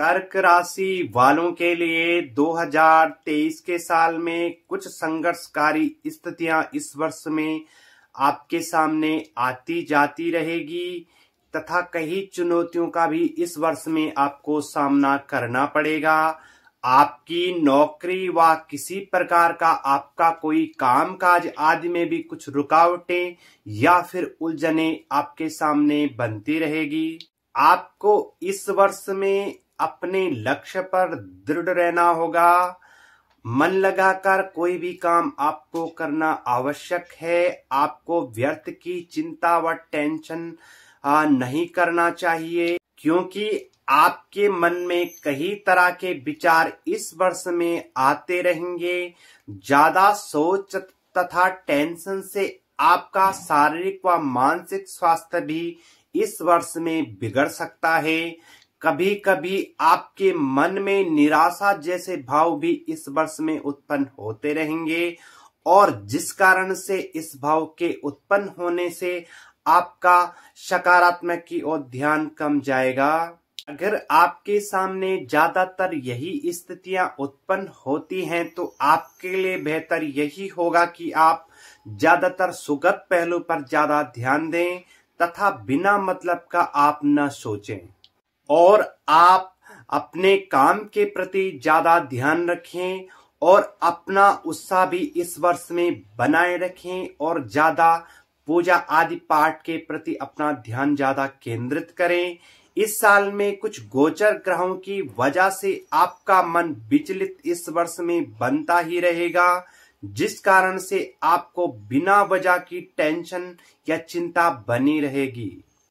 कर्क राशि वालों के लिए 2023 के साल में कुछ संघर्षकारी स्थितियां इस वर्ष में आपके सामने आती जाती रहेगी तथा कई चुनौतियों का भी इस वर्ष में आपको सामना करना पड़ेगा आपकी नौकरी व किसी प्रकार का आपका कोई काम काज आदि में भी कुछ रुकावटें या फिर उलझने आपके सामने बनती रहेगी आपको इस वर्ष में अपने लक्ष्य पर दृढ़ रहना होगा मन लगाकर कोई भी काम आपको करना आवश्यक है आपको व्यर्थ की चिंता व टेंशन नहीं करना चाहिए क्योंकि आपके मन में कई तरह के विचार इस वर्ष में आते रहेंगे ज्यादा सोच तथा टेंशन से आपका शारीरिक व मानसिक स्वास्थ्य भी इस वर्ष में बिगड़ सकता है कभी कभी आपके मन में निराशा जैसे भाव भी इस वर्ष में उत्पन्न होते रहेंगे और जिस कारण से इस भाव के उत्पन्न होने से आपका सकारात्मक की ओर ध्यान कम जाएगा अगर आपके सामने ज्यादातर यही स्थितियां उत्पन्न होती हैं तो आपके लिए बेहतर यही होगा कि आप ज्यादातर सुगत पहलू पर ज्यादा ध्यान दें तथा बिना मतलब का आप न सोचें और आप अपने काम के प्रति ज्यादा ध्यान रखें और अपना उत्साह भी इस वर्ष में बनाए रखें और ज्यादा पूजा आदि पाठ के प्रति अपना ध्यान ज्यादा केंद्रित करें इस साल में कुछ गोचर ग्रहों की वजह से आपका मन विचलित इस वर्ष में बनता ही रहेगा जिस कारण से आपको बिना वजह की टेंशन या चिंता बनी रहेगी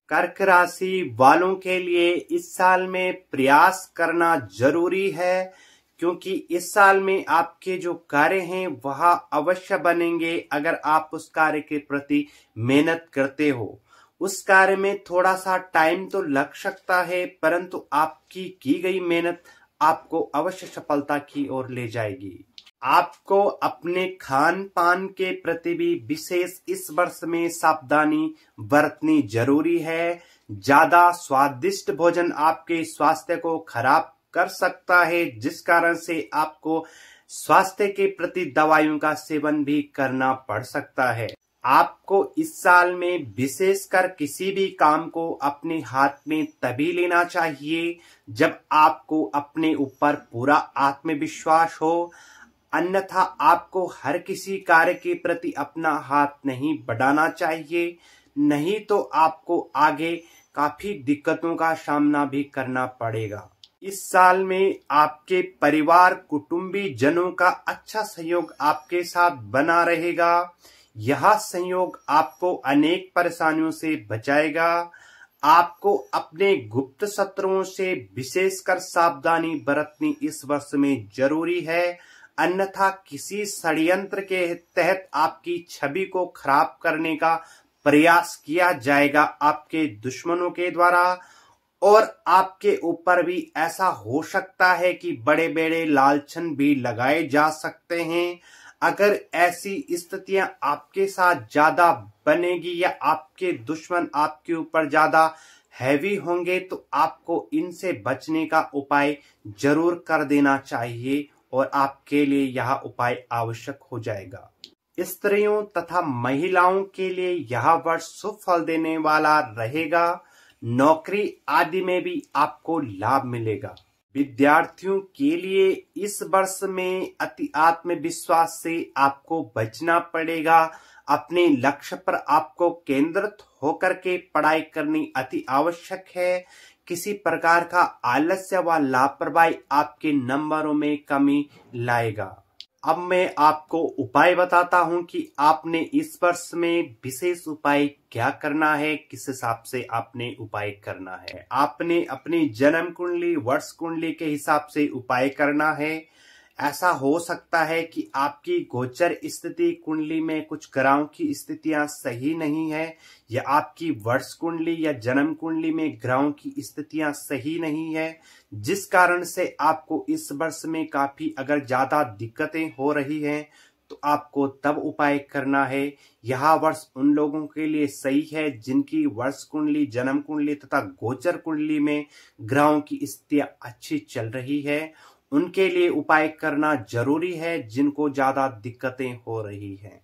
कर्क राशि वालों के लिए इस साल में प्रयास करना जरूरी है क्योंकि इस साल में आपके जो कार्य हैं वह अवश्य बनेंगे अगर आप उस कार्य के प्रति मेहनत करते हो उस कार्य में थोड़ा सा टाइम तो लग सकता है परंतु आपकी की गई मेहनत आपको अवश्य सफलता की ओर ले जाएगी आपको अपने खान पान के प्रति भी विशेष इस वर्ष में सावधानी बरतनी जरूरी है ज्यादा स्वादिष्ट भोजन आपके स्वास्थ्य को खराब कर सकता है जिस कारण से आपको स्वास्थ्य के प्रति दवाइयों का सेवन भी करना पड़ सकता है आपको इस साल में विशेषकर किसी भी काम को अपने हाथ में तभी लेना चाहिए जब आपको अपने ऊपर पूरा आत्मविश्वास हो अन्यथा आपको हर किसी कार्य के प्रति अपना हाथ नहीं बढ़ाना चाहिए नहीं तो आपको आगे काफी दिक्कतों का सामना भी करना पड़ेगा इस साल में आपके परिवार कुटुंबी जनों का अच्छा सहयोग आपके साथ बना रहेगा यह संयोग आपको अनेक परेशानियों से बचाएगा आपको अपने गुप्त सत्रों से विशेषकर सावधानी बरतनी इस वर्ष में जरूरी है अन्यथा किसी षडयंत्र के तहत आपकी छवि को खराब करने का प्रयास किया जाएगा आपके दुश्मनों के द्वारा और आपके ऊपर भी ऐसा हो सकता है कि बड़े बड़े लालछन भी लगाए जा सकते हैं अगर ऐसी स्थितियां आपके साथ ज्यादा बनेगी या आपके दुश्मन आपके ऊपर ज्यादा हैवी होंगे तो आपको इनसे बचने का उपाय जरूर कर देना चाहिए और आपके लिए यह उपाय आवश्यक हो जाएगा स्त्रियों तथा महिलाओं के लिए यह वर्ष शुभ फल देने वाला रहेगा नौकरी आदि में भी आपको लाभ मिलेगा विद्यार्थियों के लिए इस वर्ष में अति आत्मविश्वास से आपको बचना पड़ेगा अपने लक्ष्य पर आपको केंद्रित होकर के पढ़ाई करनी अति आवश्यक है किसी प्रकार का आलस्य व लापरवाही आपके नंबरों में कमी लाएगा अब मैं आपको उपाय बताता हूं कि आपने इस वर्ष में विशेष उपाय क्या करना है किस हिसाब से आपने उपाय करना है आपने अपनी जन्म कुंडली वर्ष कुंडली के हिसाब से उपाय करना है ऐसा हो सकता है कि आपकी गोचर स्थिति कुंडली में कुछ ग्रहों की स्थितियां सही नहीं है या आपकी वर्ष कुंडली या जन्म कुंडली में ग्रहों की स्थितियां सही नहीं है जिस कारण से आपको इस वर्ष में काफी अगर ज्यादा दिक्कतें हो रही हैं तो आपको तब उपाय करना है यह वर्ष उन लोगों के लिए सही है जिनकी वर्ष कुंडली जन्म कुंडली तथा गोचर कुंडली में ग्रहों की स्थितियां अच्छी चल रही है उनके लिए उपाय करना जरूरी है जिनको ज्यादा दिक्कतें हो रही हैं